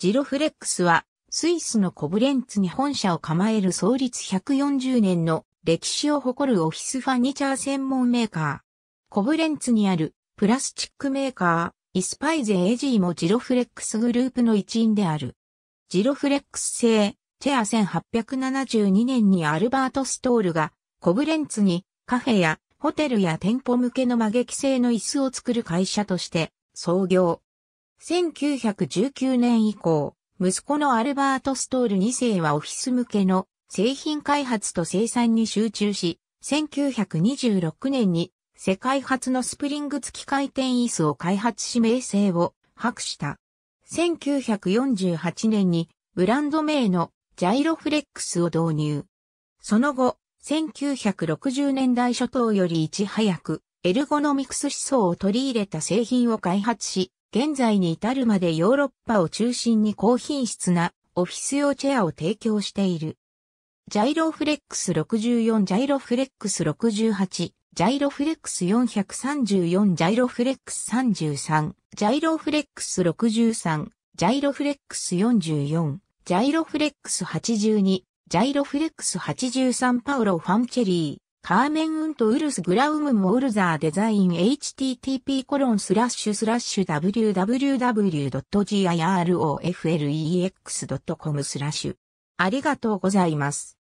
ジロフレックスは、スイスのコブレンツに本社を構える創立140年の歴史を誇るオフィスファニチャー専門メーカー。コブレンツにあるプラスチックメーカー、イスパイゼエジーもジロフレックスグループの一員である。ジロフレックス製、チェア1872年にアルバート・ストールが、コブレンツにカフェやホテルや店舗向けの曲劇製の椅子を作る会社として創業。1919年以降、息子のアルバート・ストール2世はオフィス向けの製品開発と生産に集中し、1926年に世界初のスプリング付き回転椅子を開発し名声を博した。1948年にブランド名のジャイロフレックスを導入。その後、1960年代初頭よりいち早くエルゴノミクス思想を取り入れた製品を開発し、現在に至るまでヨーロッパを中心に高品質なオフィス用チェアを提供している。ジャイロフレックス64、ジャイロフレックス68、ジャイロフレックス434、ジャイロフレックス33、ジャイロフレックス63、ジャイロフレックス44、ジャイロフレックス82、ジャイロフレックス83パウロ・ファンチェリー。カーメンウントウルスグラウムモールザーデザイン http コロンスラッシュスラッシュ www.giroflex.com スラッシュありがとうございます。